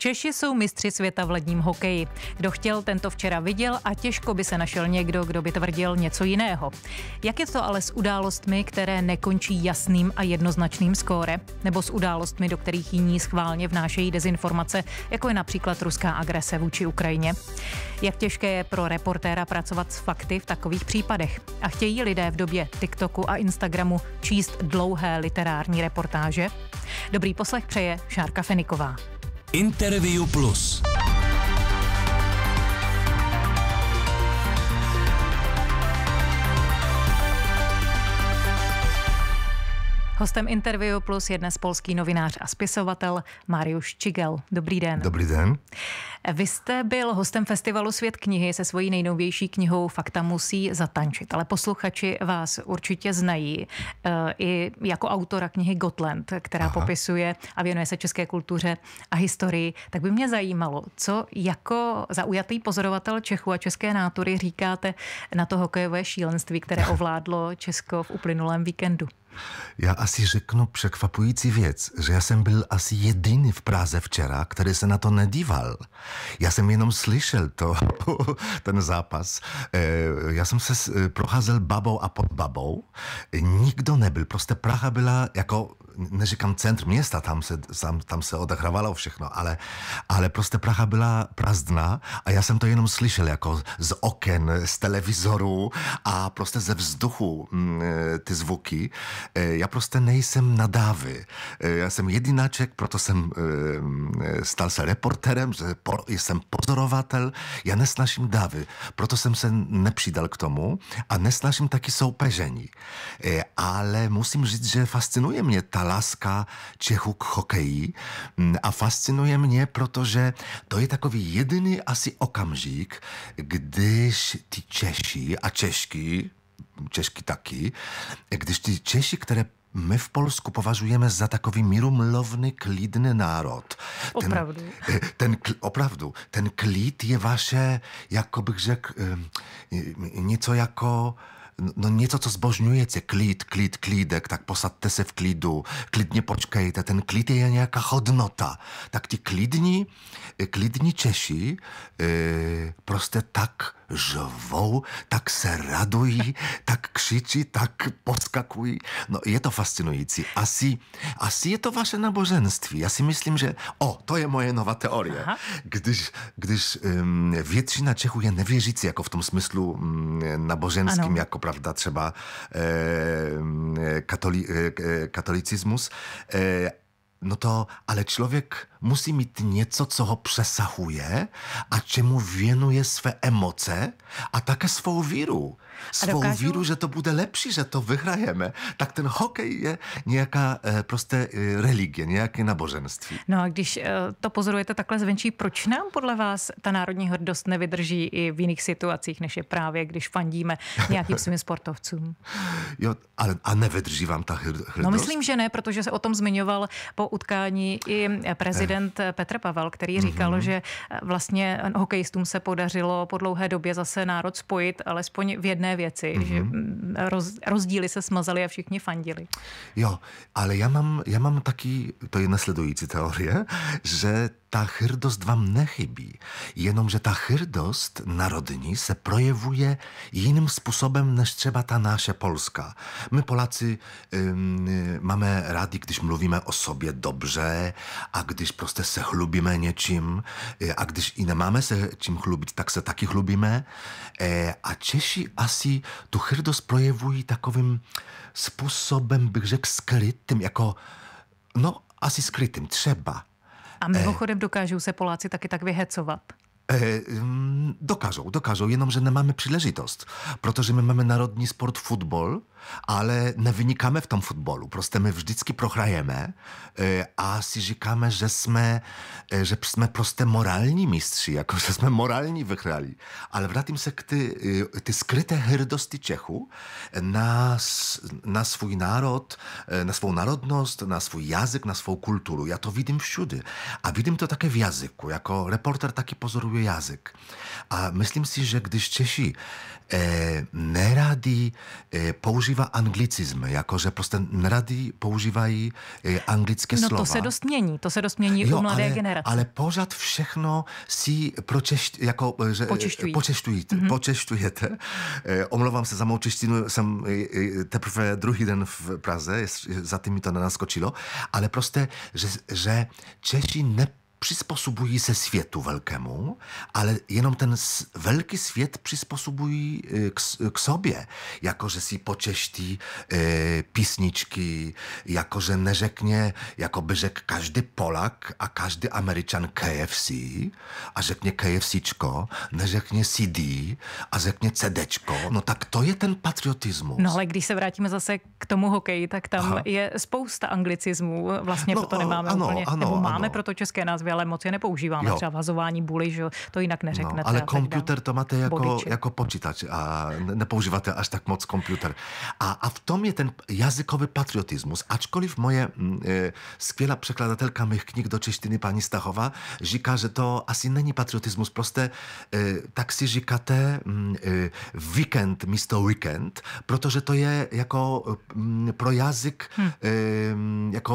Češi jsou mistři světa v ledním hokeji. Kdo chtěl, tento včera viděl a těžko by se našel někdo, kdo by tvrdil něco jiného. Jak je to ale s událostmi, které nekončí jasným a jednoznačným skóre? Nebo s událostmi, do kterých jiní schválně vnášejí dezinformace, jako je například ruská agrese vůči Ukrajině? Jak těžké je pro reportéra pracovat s fakty v takových případech? A chtějí lidé v době TikToku a Instagramu číst dlouhé literární reportáže? Dobrý poslech přeje Šárka Feniková. Interview Plus. Hostem Interview Plus je dnes polský novinář a spisovatel Mariusz Čigel. Dobrý den. Dobrý den. Vy jste byl hostem festivalu Svět knihy se svojí nejnovější knihou Fakta musí zatančit, ale posluchači vás určitě znají eh, i jako autora knihy Gotland, která Aha. popisuje a věnuje se české kultuře a historii. Tak by mě zajímalo, co jako zaujatý pozorovatel Čechu a české nátory říkáte na to hokejové šílenství, které ovládlo Česko v uplynulém víkendu. Já asi řeknu překvapující věc, že já jsem byl asi jediný v Praze včera, který se na to nedíval. Já jsem jenom slyšel to, ten zápas. Eh, já jsem se eh, procházel babou a pod babou. Nikdo nebyl, prostě Praha byla jako neříkám centr města, tam se, tam, tam se odehrávalo všechno, ale, ale prostě Praha byla prázdná a já jsem to jenom slyšel jako z oken, z televizoru a prostě ze vzduchu mm, eh, ty zvuky. Eh, já prostě nejsem nadávy. Eh, já jsem jedináček, proto jsem eh, stal se reporterem, že jsem pozorovatel. Ja nesnaším dávy, proto som sa nepřidal k tomu a nesnaším taky soupeření. Ale musím říct, že fascinuje mě ta láska Čechů k hokeji mm, a fascinuje mě, protože to je takový jediný asi okamžik, když ti Češi a Češky Češky taky, když ty Češi, které my v Polsku považujeme za takový mírumlovný, klidný národ. Ten, opravdu. E, ten, opravdu. Ten klid je vaše, jako bych řekl, e, e, něco jako no, no nieco, co zbożniujecie. Klid, klid, klidek, tak posadte se w klidu, klidnie poczkajte. Ten klid jest jaka hodnota. Tak ci klidni, klidni ciesi, proste tak žvou, tak se radují, tak křičí, tak podskakují. No je to fascinující. Asi, asi je to wasze nabożeństwo. já si myslím, že o, to je moje nová teorie. Aha. Když, když um, většina Čechů je nevěřící, jako v tom smyslu um, mm, naboženským, ano. jako pravda třeba e, katoli, e, eh, eh, katolicyzmus, e, eh, no to, ale człowiek musi mieć nieco, co go a czemu wienuje swe emocje, a takie swoją wiru. svou dokážu... víru, že to bude lepší, že to vyhrajeme, tak ten hokej je nějaká eh, prostě eh, religie, nějaké naboženství. No a když eh, to pozorujete takhle zvenčí, proč nám podle vás ta národní hrdost nevydrží i v jiných situacích, než je právě, když fandíme nějakým svým sportovcům? jo, ale a nevydrží vám ta no, hrdost? No myslím, že ne, protože se o tom zmiňoval po utkání i prezident eh. Petr Pavel, který mhm. říkal, mm-hmm. že vlastně hokejistům se podařilo po dlouhé době zase národ spojit, alespoň v jedné jiné věci, mm-hmm. že mhm. mm, roz, rozdíly se smazaly a všichni fandili. Jo, ale já mám, já mám taky, to je nasledující teorie, že ta hyrdost wam nie chybi, jenom że ta hyrdost narodní se projevuje jiným sposobem než třeba ta nasza Polska. My Polacy mamy rady, gdyż mówimy o sobie dobrze, a gdyż proste se chlubimy nieczym, y, a gdyż i mamy se czym chlubić, tak se takich lubimy, E, a Czesi asi tu hyrdost projewuje takowym sposobem, bych rzekł, skrytym, jako no asi skrytym, trzeba. A mimochodem dokážou se Poláci taky tak vyhecovat. E, dokażą, dokażą jedną, że nie mamy przyleżytost, Proto, że my mamy narodni sport futbol, ale nie wynikamy w tym futbolu. Proste my wżdycki prochrajemy, e, a si rzekamy, że sme, e, że sme proste moralni mistrzy, jako że sme moralni wychrali. Ale w tym sekty, y, ty skryte herdosti Ciechu na, na swój naród, na swą narodność, na swój język, na swoją kulturę. Ja to widzę wszędzie, A widzę to takie w języku. Jako reporter taki pozoruje svůj jazyk. A myslím si, že když Češi e, eh, neradi e, eh, používá anglicizm, jakože prostě neradi používají e, anglické no, slova. No to se dost mění, to se dost mění jo, u mladé ale, generace. Ale pořád všechno si pročešť, jako, že, počešťují. Mhm. počešťujete. Mm-hmm. počešťujete. E, omlouvám se za mou češtinu, jsem e, teprve druhý den v Praze, za tím mi to nenaskočilo, ale prostě, že, že Češi ne přizpůsobují se světu velkému, ale jenom ten velký svět přizpůsobují eh, k, k sobě. Jakože si počeští e, písničky, jakože neřekně, jako by řekl každý Polak a každý Američan KFC a řekne KFCčko, neřekne CD a řekne CDčko. No tak to je ten patriotismus. No ale když se vrátíme zase k tomu hokeji, tak tam Aha. je spousta anglicismů. Vlastně no, proto nemáme ano, úplně, ano, nebo máme ano. proto české názvy skvěle, moc je nepoužíváme. Jo. Třeba vazování buly, že to jinak no, neřeknete. No, ale počítač to máte jako, jako počítač a nepoužíváte až tak moc komputer. A, a v tom je ten jazykový patriotismus. ačkoliv moje mm, e, skvělá překladatelka mých knih do češtiny paní Stachová, říká, že to asi není patriotismus, prostě e, tak si říkáte mm, e, weekend místo weekend, protože to je jako m, mm, pro jazyk hmm. e, jako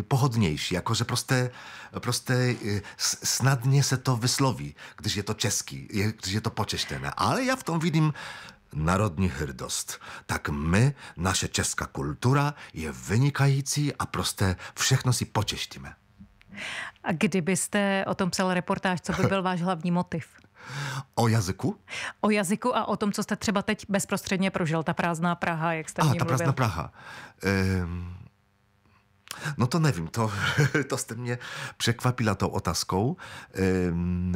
e, pohodnější, jako že prostě prostě eh, snadně se to vysloví, když je to český, když je to počeštěné. Ale já v tom vidím národní hrdost. Tak my, naše česká kultura je vynikající a prostě všechno si počeštíme. A kdybyste o tom psal reportáž, co by byl váš hlavní motiv? O jazyku? O jazyku a o tom, co jste třeba teď bezprostředně prožil, ta prázdná Praha, jak jste Aha, ta mluvil. prázdná Praha. Ehm, No to nevím, to, to jste mě překvapila tou otázkou. Ehm...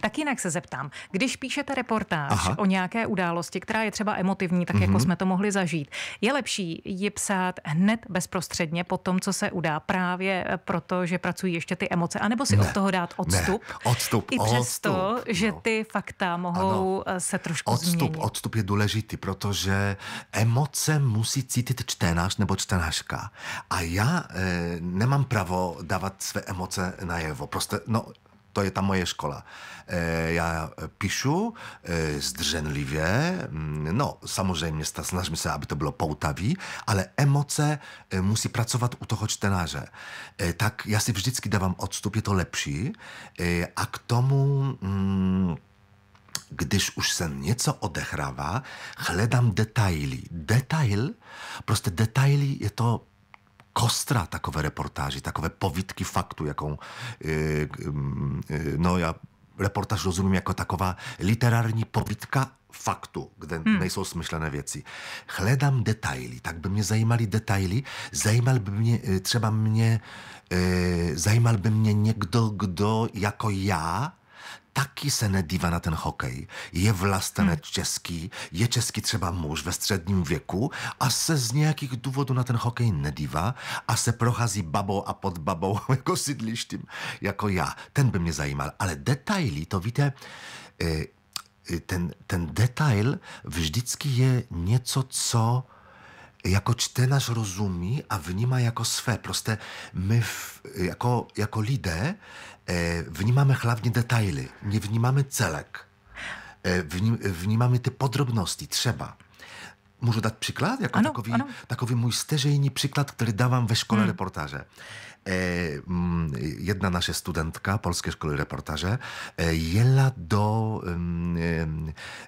Tak jinak se zeptám. Když píšete reportáž Aha. o nějaké události, která je třeba emotivní, tak mm-hmm. jako mhm. jsme to mohli zažít, je lepší ji psát hned bezprostředně po tom, co se udá, právě proto, že pracují ještě ty emoce, anebo si ne. od toho dát odstup. Ne. Odstup, I přesto, že no. ty fakta mohou ano. Eh, se trošku odstup, změnit. Odstup je důležitý, protože emoce musí cítit čtenář nebo čtenářka. A já E, mam prawo dawać dávat emocje emoce jewo. Proste. no, to jest ta moje szkoła. E, ja piszę e, zdrzenliwie, mm, no, samozřejmě snažím sobie, aby to było połtawi, ale emoce musi pracować u toho tenarze. tak ja si vždycky dawam odstup, je to lepší. a k tomu... Mm, gdyż już sen nieco odechrawa, chledam detaili. Detail, proste detaili je to kostra takowe reportaże, takowe powitki faktu, jaką yy, yy, no ja reportaż rozumiem jako takowa literarni powitka faktu, gdy hmm. nejsou smyšlené věci. Hledám detaily, tak by mnie zajmali detaily, zajímal by mě y, trzeba mnie e, y, zajímal by mě někdo, kdo jako ja taky se nedívá na ten hokej. Je vlastenec hmm. český, je český třeba muž ve středním věku a se z nějakých důvodů na ten hokej nedívá a se prochází babou a pod babou jako sídlištím, jako já. Ten by mě zajímal. Ale detaily, to víte, eh, ten, ten detail vždycky je něco, co jako čtenář rozumi, a wnima jako swe. Proste my w, jako, jako lidé e, vnímamy chlawnie detaily, nie wnimamy celek. E, wni, vnímamy te podrobności, trzeba. Muszę dać przykład? Jako ano, takowy, ano. takowy mój sterzejny przykład, który dałam we szkole hmm. reportaże. E, mm, jedna nasza studentka, Polskie Szkoły Reportaże, e, jela do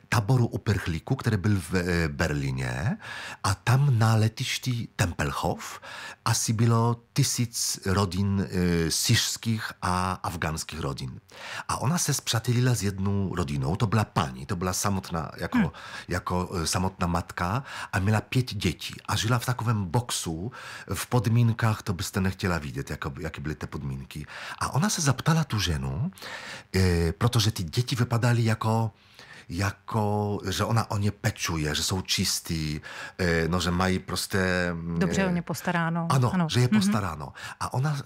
taboru uperchliku, który był w e, Berlinie, a tam na letiści Tempelhof asybilo tysic rodin y, siszskich, a afganskich rodin. A ona se sprzyjaźniła z jedną rodziną, to była pani, to była samotna, jako, hmm. jako y, samotna matka, a miała pięć dzieci, a żyła w takim boksu, w podminkach, to byste nie chciała widzieć, jako, jakie były te podminki. A ona se zapytała tu żenu, y, że te dzieci wypadali jako jako, że ona o nie peczuje, że są czysti, e, no, że mają proste... Mm, Dobrze o e, nie postarano. Ano, ano. że je mhm. postarano. A ona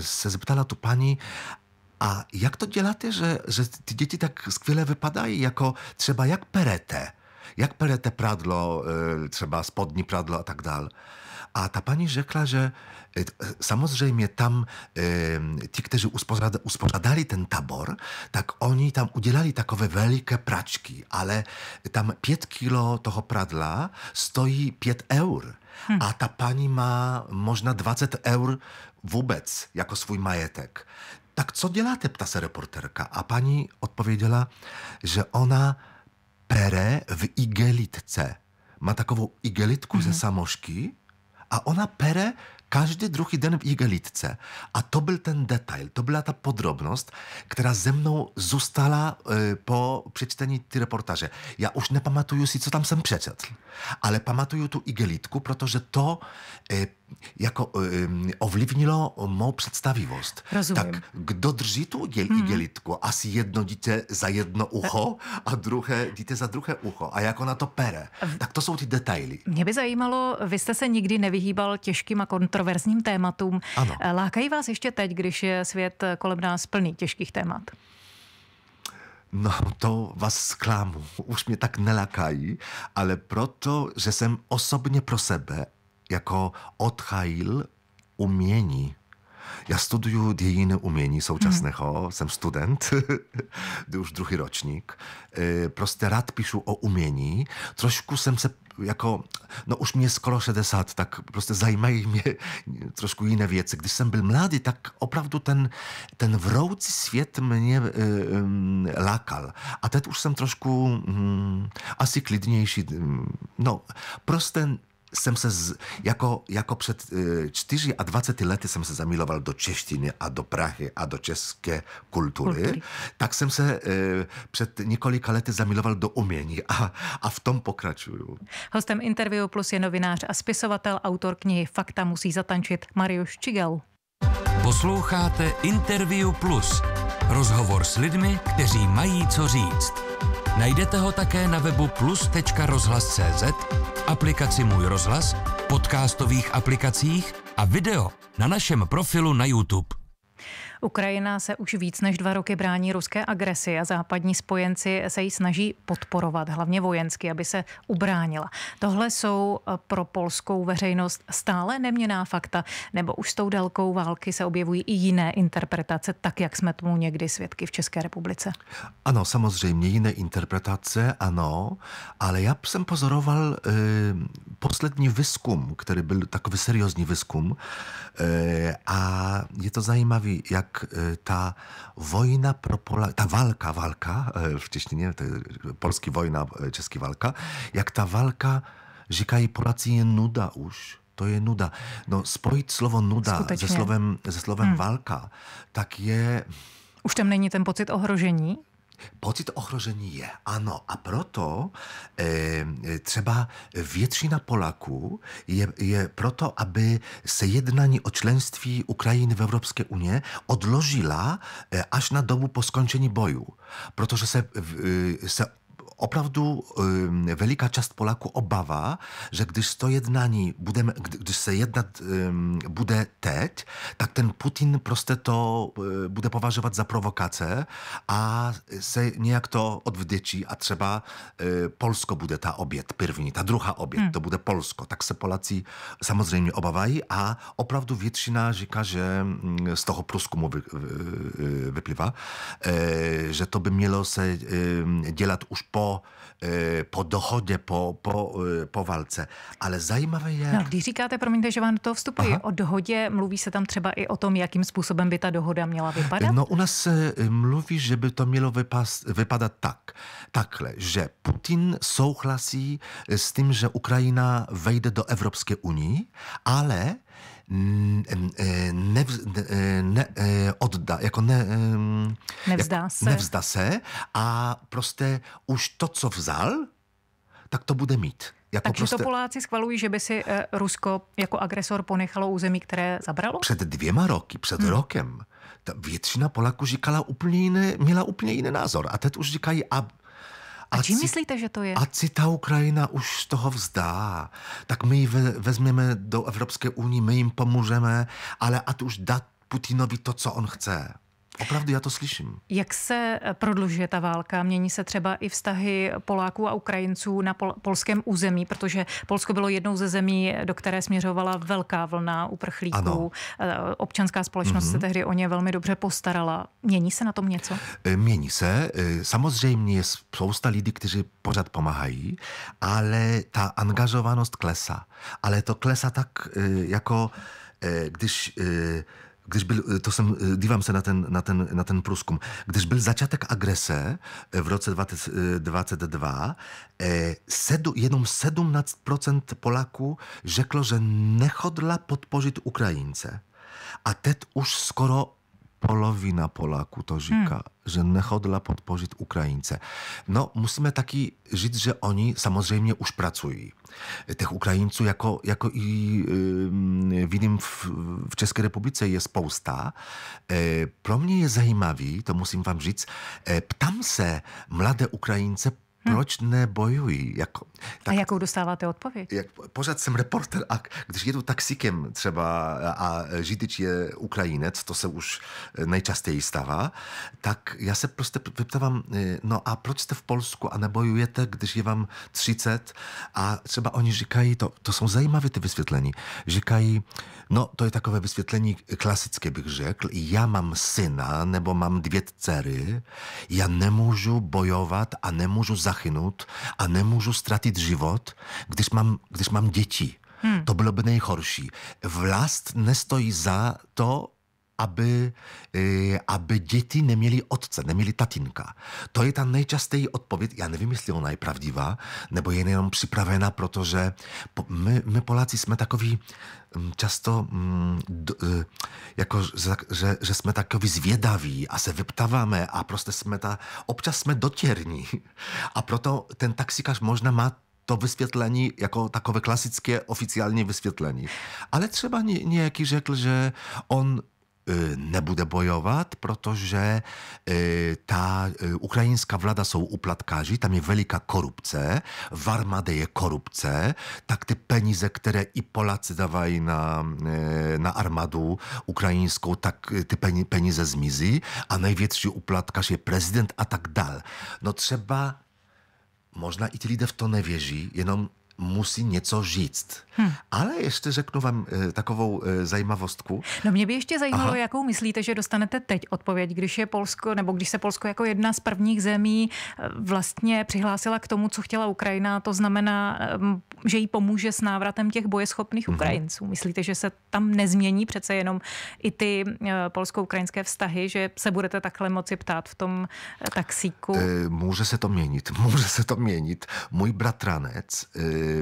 se zapytała tu pani, a jak to dzielacie, że, że te dzieci tak skwiele wypadają, jako trzeba jak peretę, jak peretę pradlo, e, trzeba spodni pradlo a tak dalej. A ta pani rzekła, że y, samozrejmie tam y, ci, którzy usporzada, usporzadali ten tabor, tak oni tam udzielali takowe wielkie praczki, ale tam 5 kilo toho pradla stoi 5 eur. Hmm. A ta pani ma można 20 eur wobec jako swój majetek. Tak co děláte, te se reporterka. A pani odpowiedziała, że ona pere w igelitce. Ma takową igelitkę -hmm. ze mhm. samoszki, a ona pere każdy drugi den w Igelitce, A to był ten detal, to była ta podrobność, która ze mną została y, po przeczytaniu tych reportaży. Ja już nie pamiętam, co tam sam przeczytał, ale pamiętam tu igalitku, protože to y, jako um, ovlivnilo mou představivost. Rozumím. Tak kdo drží tu igel, hmm. igelitku? Asi jedno dítě za jedno ucho a druhé dítě za druhé ucho. A jak na to pere. Tak to jsou ty detaily. Mě by zajímalo, vy jste se nikdy nevyhýbal těžkým a kontroverzním tématům. Ano. Eh, lákají vás ještě teď, když je svět kolem nás plný těžkých témat? No to vás zklámu. už mě tak nelakají, ale proto, že jsem osobně pro sebe jako odchajl umieni. Ja studiuję dziejiny umieni současného, mm. jsem student, już drugi rocznik. E, proste rad piszę o umieni. Troszkę jsem se jako, no już mnie skoro 60, tak proste zajmują mnie troszkę inne wiece. Gdy jsem był młody, tak oprawdu ten, ten wrołcy świat mnie y, y, lakal. A teraz już jestem troszkę y, no, proste jsem se z, jako, jako před eh, čtyři a 20 lety jsem se zamiloval do češtiny a do Prahy a do české kultury, kultury. tak jsem se e, před několika lety zamiloval do umění a, a v tom pokračuju. Hostem Interview Plus je novinář a spisovatel, autor knihy Fakta musí zatančit Marius Čigel. Posloucháte Interview Plus. Rozhovor s lidmi, kteří mají co říct. Najdete ho také na webu plus.rozhlas.cz, aplikaci Můj rozhlas, podcastových aplikacích a video na našem profilu na YouTube. Ukrajina se už víc než dva roky brání ruské agresi a západní spojenci se ji snaží podporovat, hlavně vojensky, aby se ubránila. Tohle jsou eh, pro polskou veřejnost stále neměná fakta, nebo už s tou délkou války se objevují i jiné interpretace, tak jak jsme tomu někdy svědky v České republice? Ano, samozřejmě jiné interpretace, ano, ale já jsem pozoroval e, poslední výzkum, který byl takový seriózní výzkum e, a je to zajímavý, jak jak e, ta wojna propola, ta walka, walka w e, Cieśninie, polski wojna, czeski e, walka, jak ta walka, i Polacy, je nuda už. to je nuda. No spojit slovo nuda Skutečně. ze slovem, ze slovem hmm. válka, tak je... Už tam není ten pocit ohrožení? Pocit ohrožení je, ano. A proto e, e třeba většina Polaků je, je proto, aby se jednání o členství Ukrajiny w Evropské unii odložila e, aż na dobu po skończeniu boju. Protože se, e, se opravdu um, veliká část Poláků obava, že když to jednání budeme, když se jednat um, bude teď, tak ten Putin prostě to uh, bude považovat za prowokace a se nějak to odwdzięci, a třeba y, Polsko bude ta obiet pierwni, ta druga obiet, hmm. to bude Polsko. Tak se Polacy samozřejmě obawali a opravdu většina říká, że mm, z toho pruskumu wypływa, że to by miało się dělat już po Eh, po, dohodě, po, po, eh, po válce. Ale zajímavé je... No, když říkáte, promiňte, že vám do toho vstupuji, Aha. o dohodě mluví se tam třeba i o tom, jakým způsobem by ta dohoda měla vypadat? No u nás se eh, mluví, že by to mělo vypas, vypadat tak, takhle, že Putin souhlasí s tím, že Ukrajina vejde do Evropské unii, ale E, nevz, e, ne, e, odda, jako ne, nevzdá, jak, se. nevzdá se a prostě už to, co vzal, tak to bude mít. Jako Takže prostě... to Poláci schvalují, že by si Rusko jako agresor ponechalo území, které zabralo? Před dvěma roky, před hmm. rokem, ta většina Poláků říkala úplně jiné, měla úplně jiný názor. A teď už říkají, a a, a čím myslíte, že to je? A si ta Ukrajina už z toho vzdá, tak my ji vezmeme do Evropské unie, my jim pomůžeme, ale ať už dá Putinovi to, co on chce. Opravdu já to slyším. Jak se eh, prodlužuje ta válka? Mění se třeba i vztahy Poláků a Ukrajinců na pol- polském území, protože Polsko bylo jednou ze zemí, do které směřovala velká vlna uprchlíků. Ano. Eh, občanská společnost mm-hmm. se mhm. tehdy o ně velmi dobře postarala. Mění se na tom něco? Eh, mění se. Samozřejmě je spousta lidí, kteří pořád pomáhají, ale ta angažovanost klesá. Ale to klesá tak jako když gdyż byl, y, to sam y, dívám se na ten, na ten, na ten pruskum. když był začátek agrese y, w roce 2022, sedu, jenom 17% Polaków rzekło, że nie chodla podpożyć Ukraińce. A teď już skoro polowina Polaku to zika. Hmm że nechodla podpożyć Ukraińce. No, musimy taki żyć, że oni samozrejmie już pracują. Tych Ukraińców, jako, jako i yy, w, w, Czeskiej Republice jest Polska. Yy, pro mnie je zajmawi, to musim wam żyć, yy, e, ptam se mlade Ukraińce, Hm. proč nebojují? Jako, tak, a jakou dostáváte odpověď? Jak, pořád jsem reporter a když jedu taxikem třeba a žitič je Ukrajinec, to se už nejčastěji stává, tak já se prostě vyptávám, eh, no a proč jste v Polsku a nebojujete, když je vám 30 a třeba oni říkají, to, to jsou zajímavé ty vysvětlení, říkají, no to je takové vysvětlení klasické bych řekl, já mám syna nebo mám dvě dcery, já nemůžu bojovat a nemůžu zachránit zachynout a nemůžu ztratit život, když mám, když mám děti. Hmm. To bylo by nejhorší. Vlast nestojí za to, aby, eh, aby děti neměly otce, neměly tatínka. To je ta nejčastější odpověď. Já nevím, jestli ona je pravdivá, nebo je jenom připravena, protože my, my Poláci jsme takoví mm, často, mm, eh, jako, že, že jsme takoví zvědaví a se vyptáváme a prostě jsme ta, občas jsme dotěrní. A proto ten taxikář možná má to vysvětlení jako takové klasické oficiální vysvětlení. Ale třeba nějaký řekl, že on Y, nebude bojovat, protože y, ta y, ukrajinská vláda jsou uplatkáři, tam je veliká korupce, v armáde je korupce, tak ty peníze, které i Polacy dávají na, e, na armádu ukrajinskou, tak ty peníze zmizí, a największy uplatkarz je prezydent, a tak dalej. No trzeba można i tyle w to nie wierzy, jenom musí něco říct. Hm. Ale ještě řeknu vám e, takovou e, zajímavostku. No mě by ještě zajímalo, Aha. jakou myslíte, že dostanete teď odpověď, když je Polsko, nebo když se Polsko jako jedna z prvních zemí eh, vlastně přihlásila k tomu, co chtěla Ukrajina, to znamená že jí pomůže s návratem těch bojeschopných mhm. Ukrajinců. Myslíte, že se tam nezmění přece jenom i ty eh, polsko-ukrajinské vztahy, že se budete takhle moci ptát v tom eh, taxíku? Eh, může se to měnit, může se to měnit. Můj bratranec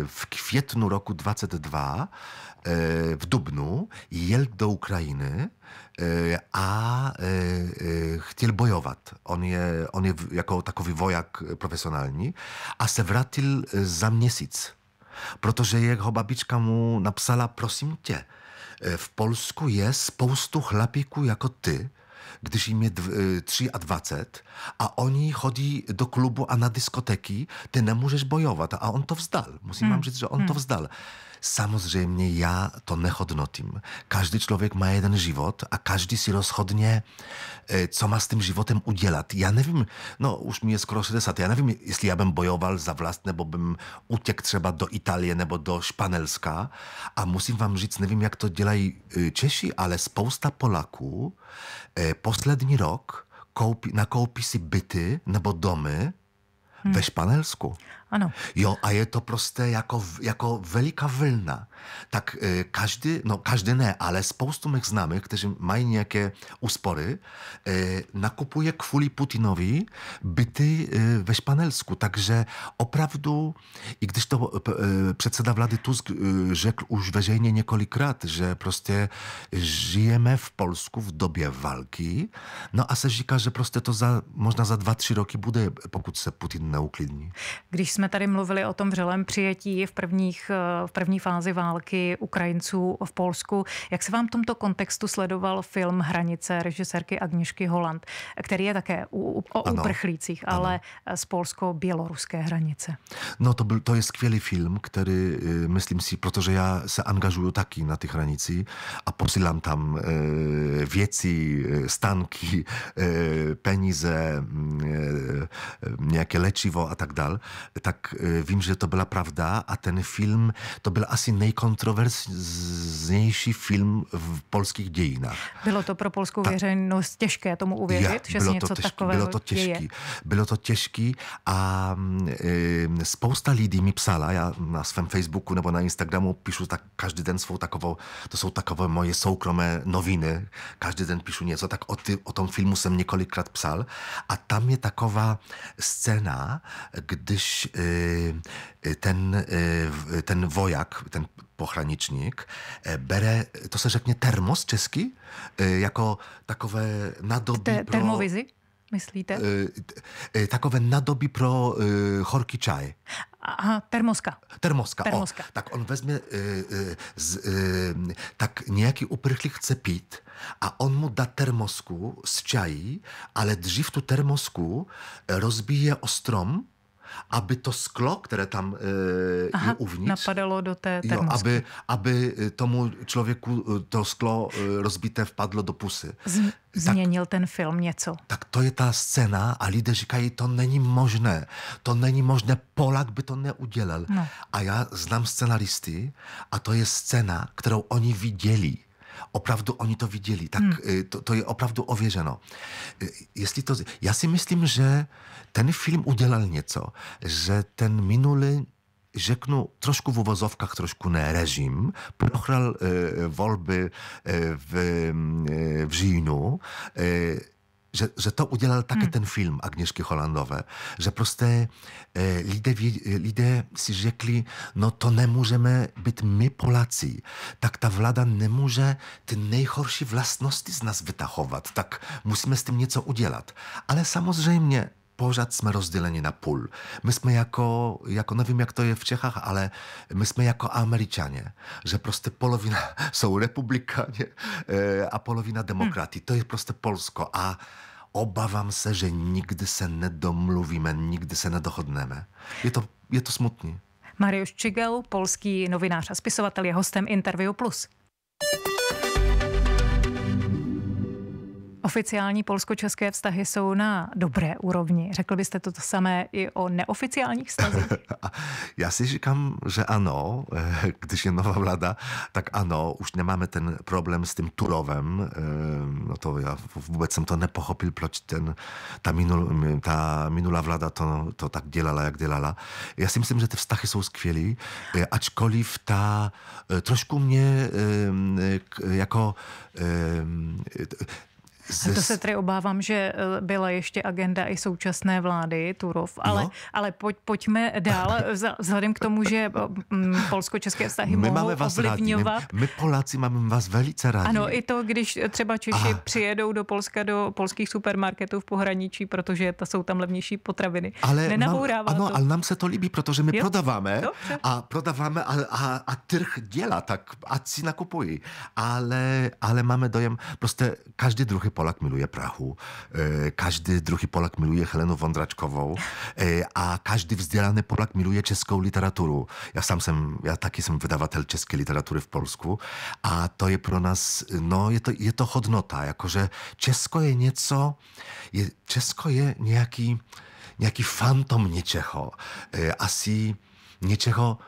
v květnu roku 22 v Dubnu jel do Ukrajiny a chtěl bojovat. On je, on je jako takový vojak profesionální a se vrátil za měsíc protože jeho babička mu napsala, prosím tě, e, v Polsku je spoustu chlapíků jako ty, gdyż imię y, trzy 3 a 20, a oni chodzi do klubu, a na dyskoteki, ty nie możesz bojować, a on to wzdal. Musím hmm. że on hmm. to wzdal. Samozřejmě ja to nehodnotím. Każdy człowiek ma jeden żywot, a każdy si rozhodně, y, co z tym żywotem udzielać. Ja nie wiem, no już mi jest skoro 60, nie wiem, jeśli ja bym bojował za vlast, bo bym uciekł trzeba do Italii, nebo do Španělska. A wam żyć, nie wiem jak to dzielaj y, ciesi, ale spousta Polaków posledni rok na kołpisy byty, na no bodomy, hmm. weź panelsku. Ano. Jo, a je to proste jako, jako veliká vlna. Tak e, każdy, no każdy nie, ale spoustu mych znajomych, którzy mają jakieś uspory, e, nakupuje kwuli Putinowi byty e, y, we Szpanelsku. Także oprawdu, i gdyż to e, przedseda Wlady Tusk e, rzekł już wyżejnie niekolikrat, że proste żyjemy w Polsku w dobie walki, no a se říká, że proste to za, można za 2-3 roki bude, pokud se Putin neuklidni. Když jsme jsme tady mluvili o tom vřelém přijetí v, prvních, eh, v první fázi války Ukrajinců v Polsku. Jak se vám v tomto kontextu sledoval film Hranice režisérky Agnišky Holland, který je také u, o ano, uprchlících, ano. ale eh, z polsko-běloruské hranice? No to, byl, to je skvělý film, který eh, myslím si, protože já se angažuju taky na těch hranici a posílám tam e, věci, stanky, e, peníze, e, nějaké léčivo a tak dál, tak e, vím, že to byla pravda a ten film to byl asi nejkontroverznější film v polských dějinách. Bylo to pro polskou Ta... věřejnost těžké tomu uvěřit, ja, že bylo se něco těžký, takového Bylo to těžké. Děje. Bylo to těžké a e, spousta lidí mi psala, já na svém Facebooku nebo na Instagramu píšu tak každý den svou takovou, to jsou takové moje soukromé noviny, každý den píšu něco, tak o, ty, o tom filmu jsem několikrát psal a tam je taková scéna, když Eh, eh, ten, eh, ten voják, ten pochranicznik, bere, to se řekne termos česky, jako takové nadobí Te, pro... Termowizy? myslíte? takové nadobí pro horký čaj. Aha, termoska. Termoska, termoska. O, tak on vezme, z, tak nějaký uprchlík chce pít a on mu dá termosku s čají, ale dřív tu termosku rozbije o strom, aby to sklo, které tam e, Aha, je uvnitř, napadalo do té jo, aby, aby tomu člověku eh, to sklo e, rozbité vpadlo do pusy. Z, změnil tak, ten film něco. Tak to je ta scéna a lidé říkají, to není možné. To není možné, Polak by to neudělal. No. A já znám scenaristy a to je scéna, kterou oni viděli opravdu oni to viděli, tak hmm. Y, to, to je opravdu ověřeno. Y, Jestli to, já si myslím, že ten film udělal něco, že ten minulý řeknu trošku w uvozowkach, trošku ne, reżim, prochral e, y, wolby e, w, e, w Żinu, e, že że to udělal také mm. ten film Agnieszki Holandowe, že prostě e, eh, ludzie, si řekli, no to nemůžeme, możemy my Polacy. Tak ta władza nemůže ty nejhorší vlastnosti z nás vytahovat, Tak musíme s tím něco udělat, Ale samozřejmě pořád jsme rozděleni na půl. My jsme jako, jako, nevím jak to je v Čechách, ale my jsme jako Američanie, že prostě polovina jsou republikáni eh, a polovina hm. demokrati. Hmm. To je prostě Polsko a obávám se, že nikdy se nedomluvíme, nikdy se nedohodneme. Je to, je to smutný. Mariusz Čigel, polský novinář a spisovatel, je hostem Interview Plus. Oficiální polsko-české vztahy jsou na dobré úrovni. Řekl byste to, to samé i o neoficiálních vztazích? Já si říkám, že ano, když je nová vláda, tak ano, už nemáme ten problém s tím Turovem. Ehm, no to já vůbec jsem to nepochopil, proč ten, ta, minul, ta minulá vláda to, to tak dělala, jak dělala. Já si myslím, že ty vztahy jsou skvělé, e, ačkoliv ta e, trošku mě ehm, jako ehm, ze... to se tedy obávám, že eh, byla ještě agenda i současné vlády Turov, no. ale, no. ale pojď, pojďme dál, eh, vzhledem k tomu, že eh, mm, polsko-české vztahy my mohou máme ovlivňovat. Rádi. My, my Poláci máme vás velice rádi. Ano, i to, když třeba Češi a... přijedou do Polska, do polských supermarketů v pohraničí, protože ta, jsou tam levnější potraviny. Ale Nenabourává nám, ano, to. ale nám se to líbí, protože my jo? prodáváme Dobře. a prodáváme a, a, a trh dělá, tak ať si nakupují. Ale, ale máme dojem, prostě každý druhý Polak miluje Prachu, e, każdy drugi Polak miluje Helenę Wądraczkową, e, a każdy wzdzielany Polak miluje czeską literaturę. Ja sam jestem, ja taki jestem wydawatel czeskiej literatury w Polsku, a to je pro nas, no, jest to, je to hodnota, jako że czesko je nieco, je, czesko je niejaki, niejaki fantom nieciecho, e, asi nieciecho,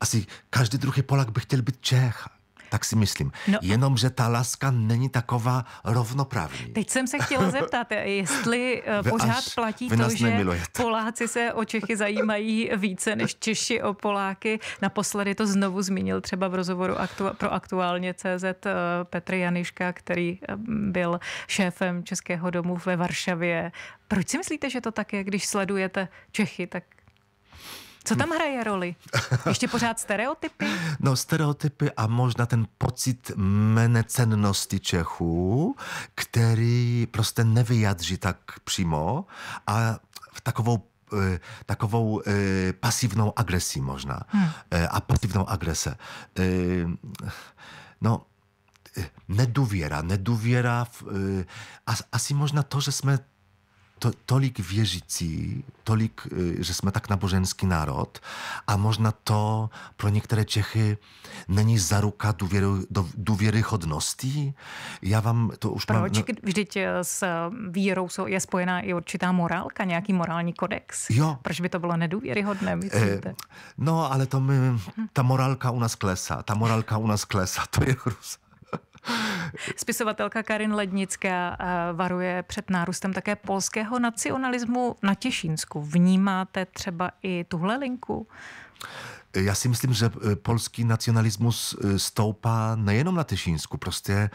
asi każdy drugi Polak by chciał być Czech. tak si myslím. No. Jenomže ta láska není taková rovnoprávní. Teď jsem se chtěla zeptat, jestli eh, Vy pořád platí to, že nemilujete. Poláci se o Čechy zajímají více než Češi o Poláky. Naposledy to znovu zmínil třeba v rozhovoru aktu- pro aktuálně CZ eh, Petr Janiška, který eh, byl šéfem Českého domu ve Varšavě. Proč si myslíte, že to tak je, když sledujete Čechy, tak co tam hraje roli? Ještě pořád stereotypy? No, stereotypy a možná ten pocit menecennosti Čechů, který prostě nevyjadří tak přímo a v takovou eh, takovou e, pasivnou agresí možná. Hmm. E, a pasivnou agrese. E, no, nedůvěra, nedůvěra, v, e, asi možná to, že jsme to, tolik věřící, tolik, e, že jsme tak naboženský národ a možná to pro některé Čechy není zaruka důvěry, důvěryhodnosti. Já vám to už Proč? mám... Proč? No... Vždyť e, s vírou je spojená i určitá morálka, nějaký morální kodex. Jo. Proč by to bylo nedůvěryhodné, e, myslíte? E, no, ale to my, ta morálka u nás klesá, ta morálka u nás klesá, to je hrůza. Spisovatelka Karin Lednická eh, varuje před nárůstem také polského nacionalismu na Těšínsku. Vnímáte třeba i tuhle linku? Já si myslím, že eh, polský nacionalismus eh, stoupá nejenom na Těšínsku, prostě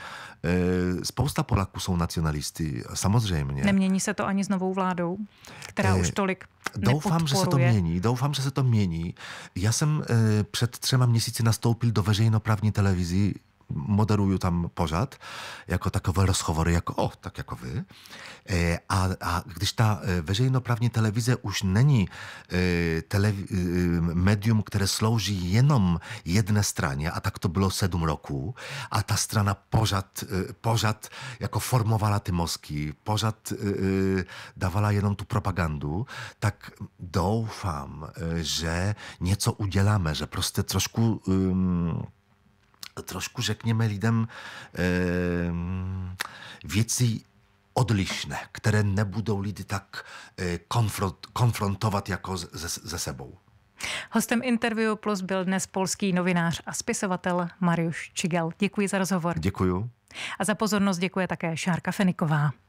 spousta Polaků jsou nacionalisty, samozřejmě. Nemění se to ani s novou vládou, která už tolik Doufám, že se to mění. Doufám, že se to mění. Já jsem před třema měsíci nastoupil do veřejnoprávní televizi moderują tam pożad, jako takowe rozchowory, jako o, tak jako wy. E, a, a gdyż ta e, wyżejnoprawnie telewizja już není telewi- e, medium, które służy jenom jedne stronie, a tak to było 7 roku, a ta strana pożad, pożad jako formowała te mozki, pożad dawała jedną tu propagandę tak doufam, że nieco udzielamy, że proste troszkę trošku, řekněme lidem, eh, věci odlišné, které nebudou lidi tak eh, konfront, konfrontovat jako ze sebou. Hostem Interview Plus byl dnes polský novinář a spisovatel Mariusz Čigel. Děkuji za rozhovor. Děkuji. A za pozornost děkuje také Šárka Feniková.